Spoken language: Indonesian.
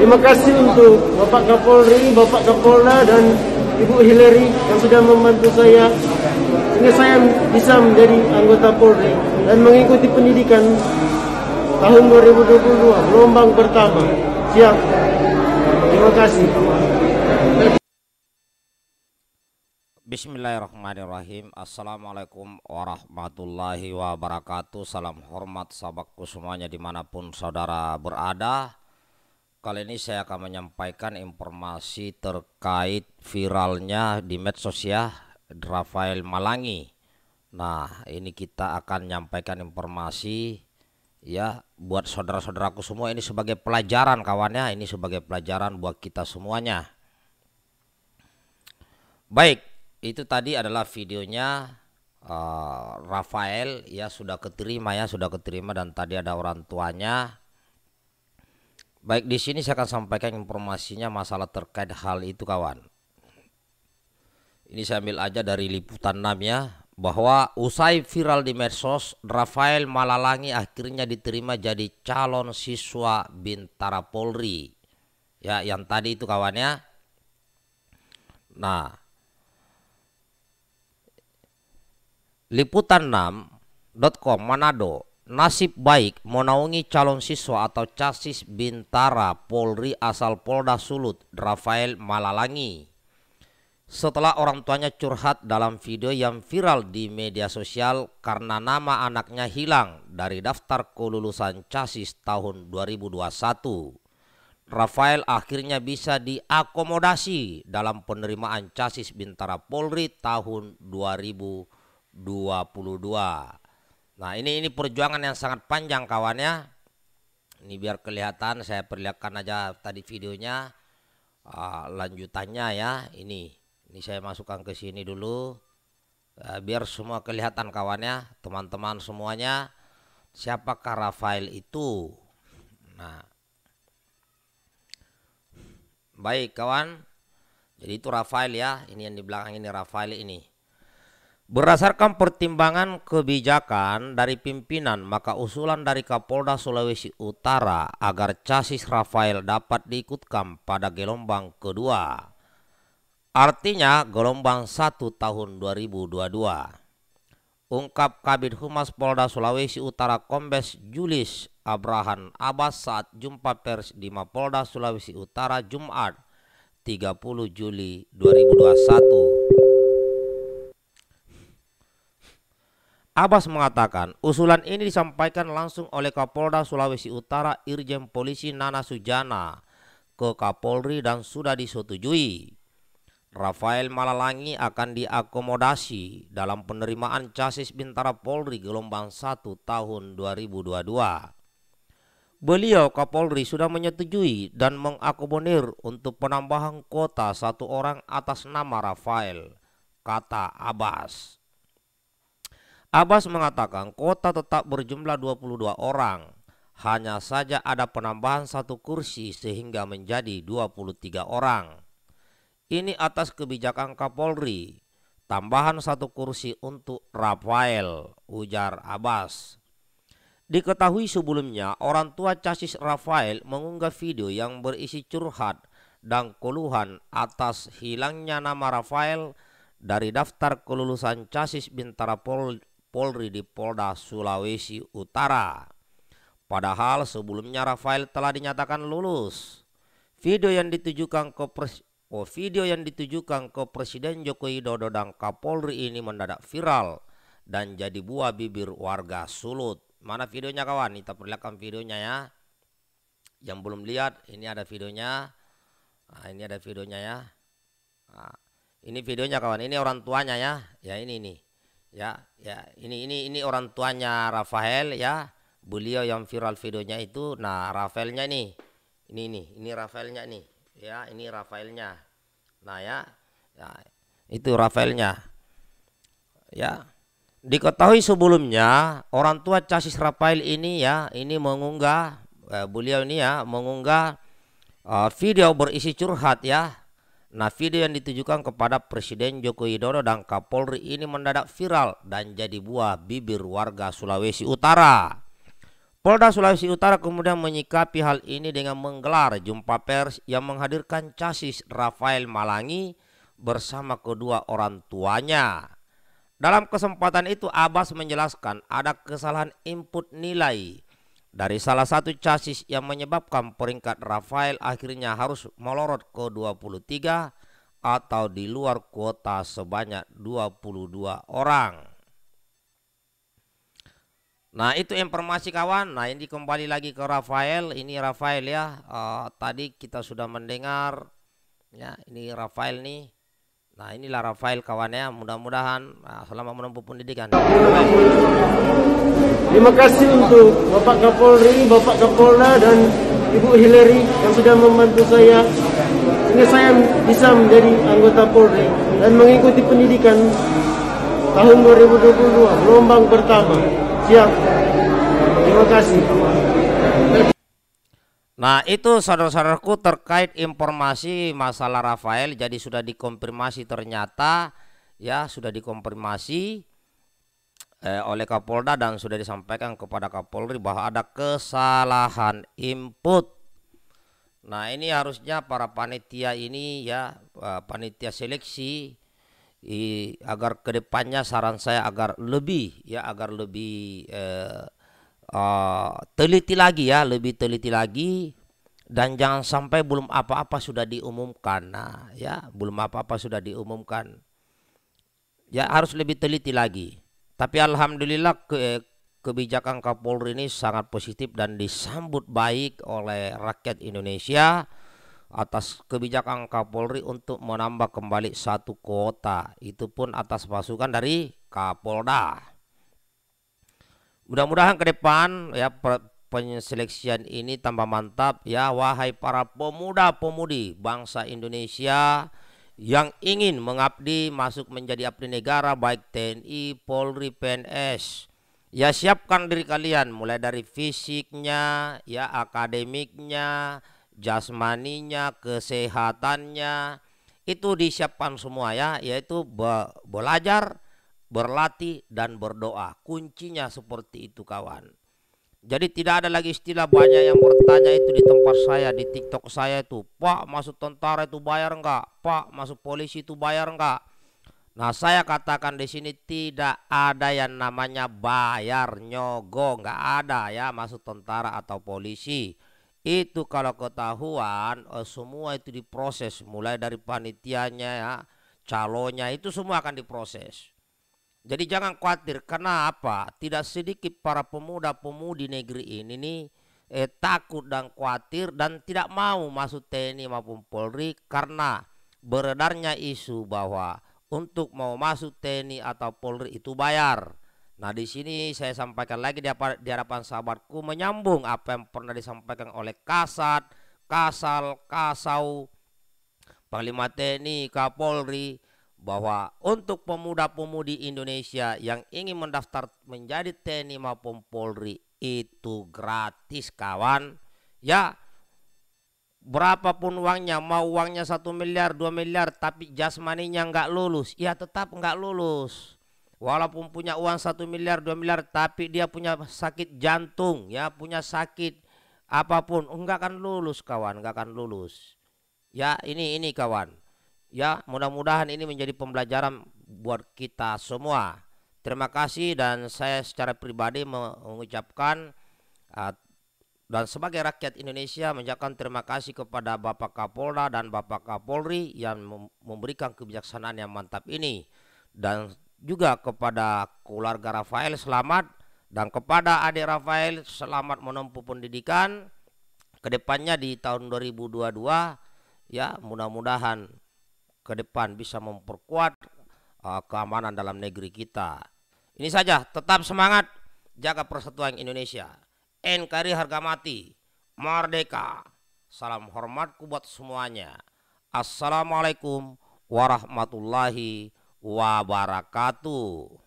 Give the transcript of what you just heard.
Terima kasih untuk Bapak Kapolri, Bapak Kapolda dan Ibu Hillary yang sudah membantu saya sehingga saya bisa menjadi anggota Polri dan mengikuti pendidikan tahun 2022 gelombang pertama. Siap. Terima kasih. Bismillahirrahmanirrahim Assalamualaikum warahmatullahi wabarakatuh Salam hormat sahabatku semuanya dimanapun saudara berada Kali ini saya akan menyampaikan informasi terkait viralnya di medsos ya Rafael Malangi. Nah, ini kita akan menyampaikan informasi ya buat saudara-saudaraku semua ini sebagai pelajaran kawannya, ini sebagai pelajaran buat kita semuanya. Baik, itu tadi adalah videonya uh, Rafael ya sudah keterima ya, sudah keterima dan tadi ada orang tuanya Baik, di sini saya akan sampaikan informasinya masalah terkait hal itu kawan. Ini saya ambil aja dari liputan 6 ya, bahwa usai viral di medsos, Rafael Malalangi akhirnya diterima jadi calon siswa Bintara Polri. Ya, yang tadi itu kawannya. Nah, liputan6.com Manado Nasib baik menaungi calon siswa atau casis Bintara Polri asal Polda Sulut, Rafael Malalangi. Setelah orang tuanya curhat dalam video yang viral di media sosial karena nama anaknya hilang dari daftar kelulusan casis tahun 2021. Rafael akhirnya bisa diakomodasi dalam penerimaan casis Bintara Polri tahun 2022. Nah ini ini perjuangan yang sangat panjang kawannya. Ini biar kelihatan saya perlihatkan aja tadi videonya uh, lanjutannya ya ini. Ini saya masukkan ke sini dulu uh, biar semua kelihatan kawannya teman-teman semuanya siapakah Rafael itu. Nah baik kawan. Jadi itu Rafael ya ini yang di belakang ini Rafael ini. Berdasarkan pertimbangan kebijakan dari pimpinan, maka usulan dari Kapolda Sulawesi Utara agar casis Rafael dapat diikutkan pada gelombang kedua. Artinya gelombang 1 tahun 2022. Ungkap Kabit Humas Polda Sulawesi Utara Kombes Julis Abrahan Abbas saat jumpa pers di Mapolda Sulawesi Utara Jumat 30 Juli 2021 Abbas mengatakan usulan ini disampaikan langsung oleh Kapolda Sulawesi Utara Irjen Polisi Nana Sujana ke Kapolri dan sudah disetujui. Rafael Malalangi akan diakomodasi dalam penerimaan casis Bintara Polri gelombang 1 tahun 2022. Beliau Kapolri sudah menyetujui dan mengakomodir untuk penambahan kuota satu orang atas nama Rafael, kata Abbas. Abbas mengatakan kota tetap berjumlah 22 orang. Hanya saja ada penambahan satu kursi sehingga menjadi 23 orang. Ini atas kebijakan Kapolri. Tambahan satu kursi untuk Rafael, ujar Abbas. Diketahui sebelumnya orang tua casis Rafael mengunggah video yang berisi curhat dan keluhan atas hilangnya nama Rafael dari daftar kelulusan casis Bintara Pol Polri di Polda Sulawesi Utara. Padahal sebelumnya Rafael telah dinyatakan lulus. Video yang ditujukan ke pres oh, video yang ditujukan ke Presiden Joko Widodo dan Kapolri ini mendadak viral dan jadi buah bibir warga Sulut. Mana videonya kawan? Kita perlihatkan videonya ya. Yang belum lihat, ini ada videonya. Nah, ini ada videonya ya. Nah, ini videonya kawan. Ini orang tuanya ya. Ya ini nih ya ya ini ini ini orang tuanya Rafael ya beliau yang viral videonya itu nah Rafaelnya ini ini ini ini Rafaelnya nih ya ini Rafaelnya nah ya, ya itu Rafaelnya ya diketahui sebelumnya orang tua Casis Rafael ini ya ini mengunggah eh, beliau ini ya mengunggah uh, video berisi curhat ya Nah video yang ditujukan kepada Presiden Joko Widodo dan Kapolri ini mendadak viral dan jadi buah bibir warga Sulawesi Utara. Polda Sulawesi Utara kemudian menyikapi hal ini dengan menggelar jumpa pers yang menghadirkan casis Rafael Malangi bersama kedua orang tuanya. Dalam kesempatan itu Abbas menjelaskan ada kesalahan input nilai dari salah satu chassis yang menyebabkan peringkat Rafael akhirnya harus melorot ke 23 atau di luar kuota sebanyak 22 orang. Nah itu informasi kawan. Nah ini kembali lagi ke Rafael. Ini Rafael ya. Uh, tadi kita sudah mendengar ya ini Rafael nih Nah inilah Rafael kawannya mudah-mudahan nah, selama menempuh pendidikan. Terima kasih untuk Bapak Kapolri, Bapak Kapolda dan Ibu Hilary yang sudah membantu saya sehingga saya bisa menjadi anggota Polri dan mengikuti pendidikan tahun 2022 gelombang pertama. Siap. Terima kasih. Nah itu saudara-saudaraku terkait informasi masalah Rafael jadi sudah dikonfirmasi ternyata ya sudah dikonfirmasi eh, oleh Kapolda dan sudah disampaikan kepada Kapolri bahwa ada kesalahan input. Nah ini harusnya para panitia ini ya eh, panitia seleksi i, agar kedepannya saran saya agar lebih ya agar lebih eh, uh, teliti lagi ya, lebih teliti lagi dan jangan sampai belum apa-apa sudah diumumkan. Nah, ya, belum apa-apa sudah diumumkan. Ya, harus lebih teliti lagi. Tapi alhamdulillah ke, kebijakan Kapolri ini sangat positif dan disambut baik oleh rakyat Indonesia atas kebijakan Kapolri untuk menambah kembali satu kota itu pun atas pasukan dari Kapolda Mudah-mudahan ke depan ya penyeleksian ini tambah mantap ya wahai para pemuda-pemudi bangsa Indonesia yang ingin mengabdi masuk menjadi abdi negara baik TNI, Polri, PNS. Ya siapkan diri kalian mulai dari fisiknya, ya akademiknya, jasmaninya, kesehatannya itu disiapkan semua ya yaitu be belajar berlatih dan berdoa. Kuncinya seperti itu kawan. Jadi tidak ada lagi istilah banyak yang bertanya itu di tempat saya, di TikTok saya itu, "Pak, masuk tentara itu bayar enggak? Pak, masuk polisi itu bayar enggak?" Nah, saya katakan di sini tidak ada yang namanya bayar nyogo, enggak ada ya masuk tentara atau polisi. Itu kalau ketahuan eh, semua itu diproses mulai dari panitianya ya, calonnya itu semua akan diproses. Jadi jangan khawatir karena apa? Tidak sedikit para pemuda-pemudi negeri ini nih eh, takut dan khawatir dan tidak mau masuk TNI maupun Polri karena beredarnya isu bahwa untuk mau masuk TNI atau Polri itu bayar. Nah di sini saya sampaikan lagi di di hadapan sahabatku menyambung apa yang pernah disampaikan oleh Kasat, Kasal, Kasau, Panglima TNI, Kapolri, bahwa untuk pemuda-pemudi Indonesia yang ingin mendaftar menjadi TNI maupun Polri itu gratis kawan ya berapapun uangnya mau uangnya satu miliar dua miliar tapi jasmaninya nggak lulus ya tetap nggak lulus walaupun punya uang satu miliar dua miliar tapi dia punya sakit jantung ya punya sakit apapun nggak akan lulus kawan nggak akan lulus ya ini ini kawan Ya, mudah-mudahan ini menjadi pembelajaran buat kita semua. Terima kasih dan saya secara pribadi mengucapkan uh, dan sebagai rakyat Indonesia menjadikan terima kasih kepada Bapak Kapolda dan Bapak Kapolri yang memberikan kebijaksanaan yang mantap ini dan juga kepada keluarga Rafael selamat dan kepada adik Rafael selamat menempuh pendidikan kedepannya di tahun 2022 ya mudah-mudahan ke depan bisa memperkuat uh, keamanan dalam negeri kita. Ini saja, tetap semangat jaga persatuan Indonesia. NKRI harga mati, merdeka. Salam hormatku buat semuanya. Assalamualaikum warahmatullahi wabarakatuh.